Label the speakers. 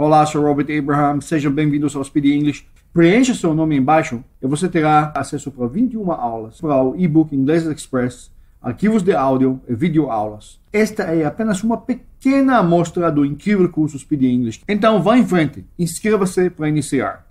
Speaker 1: Olá, sou Robert Abraham, sejam bem-vindos ao Speed English. Preencha seu nome embaixo e você terá acesso para 21 aulas para o e-book Inglês Express, arquivos de áudio e vídeo aulas. Esta é apenas uma pequena amostra do incrível curso Speed English.
Speaker 2: Então vá em frente, inscreva-se para iniciar.